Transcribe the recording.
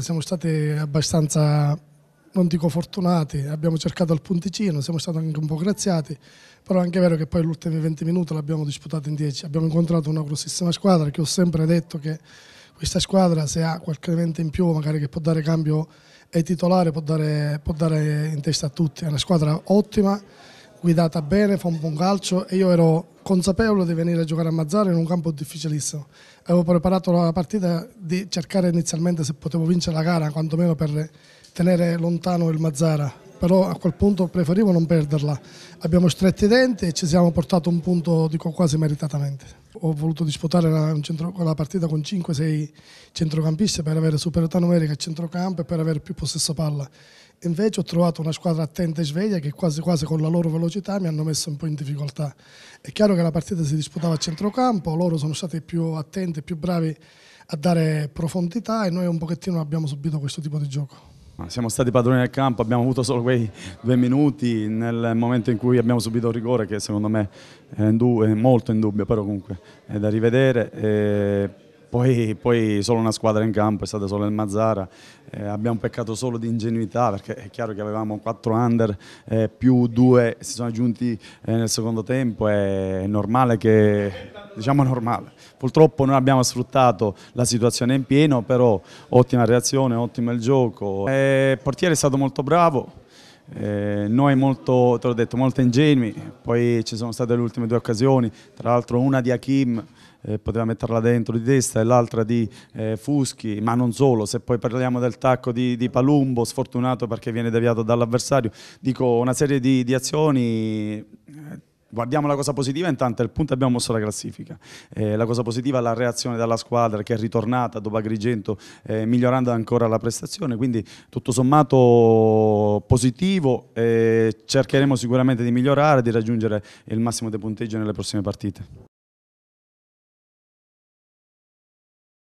Siamo stati abbastanza, non dico fortunati, abbiamo cercato il punticino, siamo stati anche un po' graziati, però è anche vero che poi gli ultimi 20 minuti l'abbiamo disputato in 10. Abbiamo incontrato una grossissima squadra che ho sempre detto che questa squadra se ha qualche elemento in più magari che può dare cambio ai titolari, può dare, può dare in testa a tutti. È una squadra ottima, guidata bene, fa un buon calcio e io ero consapevole di venire a giocare a Mazzara in un campo difficilissimo. Avevo preparato la partita di cercare inizialmente se potevo vincere la gara, quantomeno per tenere lontano il Mazzara però a quel punto preferivo non perderla. Abbiamo stretto i denti e ci siamo portati un punto dico, quasi meritatamente. Ho voluto disputare la, centro, la partita con 5-6 centrocampisti per avere superiorità numerica a centrocampo e per avere più possesso palla. Invece ho trovato una squadra attenta e sveglia che quasi quasi con la loro velocità mi hanno messo un po' in difficoltà. È chiaro che la partita si disputava a centrocampo, loro sono stati più attenti, più bravi a dare profondità e noi un pochettino abbiamo subito questo tipo di gioco. Siamo stati padroni del campo, abbiamo avuto solo quei due minuti nel momento in cui abbiamo subito il rigore che secondo me è, è molto in dubbio, però comunque è da rivedere. E poi, poi, solo una squadra in campo, è stata solo il Mazzara, eh, abbiamo peccato solo di ingenuità perché è chiaro che avevamo quattro under eh, più 2 si sono aggiunti eh, nel secondo tempo, è normale che diciamo normale. Purtroppo non abbiamo sfruttato la situazione in pieno, però ottima reazione, ottimo il gioco. E eh, il portiere è stato molto bravo, eh, noi molto, te l'ho detto, molto ingenui, poi ci sono state le ultime due occasioni, tra l'altro una di Hakim eh, poteva metterla dentro di testa e l'altra di eh, Fuschi, ma non solo, se poi parliamo del tacco di, di Palumbo, sfortunato perché viene deviato dall'avversario, dico una serie di, di azioni eh, Guardiamo la cosa positiva, intanto il punto abbiamo mosso la classifica. Eh, la cosa positiva è la reazione dalla squadra che è ritornata dopo Agrigento eh, migliorando ancora la prestazione, quindi tutto sommato positivo eh, cercheremo sicuramente di migliorare, di raggiungere il massimo dei punteggi nelle prossime partite.